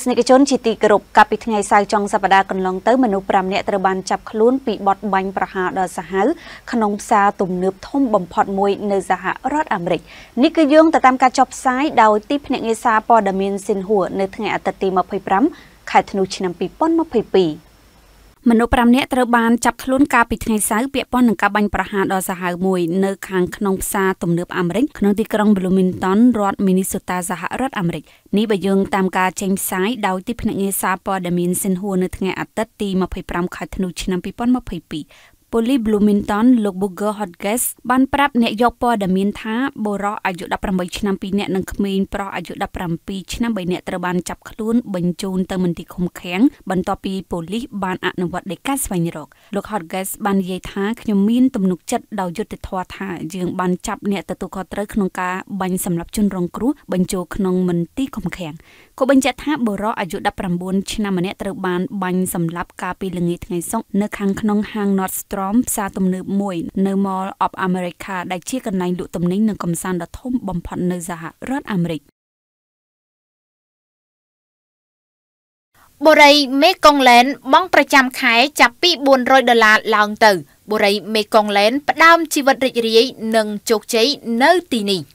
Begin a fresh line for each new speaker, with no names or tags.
ស្សនិកជនជាទីគោរពកាលពីថ្ងៃសៅរ៍ចុងសប្តាហ៍កន្លងទៅ មនុស្ស5នាក់ត្រូវបានចាប់ខ្លួនពីបទបាញ់ប្រហារដ៏សាហាវក្នុងផ្សារទំនើបធំបំផុតមួយនៅសហរដ្ឋអាមេរិកនេះគឺយោងទៅតាមការចុះផ្សាយដោយទីភ្នាក់ងារសារព័ត៌មានស៊ីនហួរនៅថ្ងៃអាទិត្យទី25ខែធ្នូឆ្នាំ2022មនុស្ស5នាក់ត្រូវបានចាប់ខ្លួនកាលពីថ្ងៃសៅរ៍ពាក់ព័ន្ធនឹងការបាញ់ប្រហារដ៏សាហាវមួយនៅខាងក្នុងផ្សារទំនើបអាមេរិកក្នុងទីក្រុង Bloomington រដ្ឋ Minnesota សហរដ្ឋអាមេរិកនេះបើយើងតាមការចេញផ្សាយដោយទីភ្នាក់ងារសារព័ត៌មាន Xinhua នៅថ្ងៃអាទិត្យទី25ខែធ្នូឆ្នាំ2022ប៉ូលីស Bloomington លោក Booger Hodges បានប្រាប់អ្នកយកព័ត៌មានថាបុរសអាយុ18ឆ្នាំ2នាក់និងក្មេងប្រុសអាយុ17ឆ្នាំ3នាក់ត្រូវបានចាប់ខ្លួនបញ្ជូនទៅមន្ទីរឃុំឃាំងបន្ទាប់ពីប៉ូលីសបានអនុវត្តដីកាស្វែងរកលោក Hodges បាននិយាយថាខ្ញុំមានទំនុកចិត្តដោយយុត្តិធម៌ថាយើងបានចាប់អ្នកទទួលខុសត្រូវក្នុងការបាញ់សម្លាប់ជនរងគ្រោះបញ្ជូលក្នុងមន្ទីរឃុំឃាំងក៏បញ្ជាក់ថាបុរសអាយុ19ឆ្នាំម្នាក់ត្រូវបានបាញ់សម្លាប់កាលពីល្ងាចថ្ងៃសុក្រនៅខាងក្នុងហាង Nordstrom Forum ផ្សារទំនើបមួយ នៅ Mall of America ដែលជាកន្លែងលក់ទំនិញនិងកំសាន្តដ៏ធំបំផុតនៅសហរដ្ឋអាមេរិកបុរីមេកុងឡែនបង់ប្រចាំ ខែចាប់ពី400ដុល្លារឡើងទៅបុរីមេកុងឡែនផ្ដើមជីវិតរីករាយនិងជោគជ័យនៅទីនេះ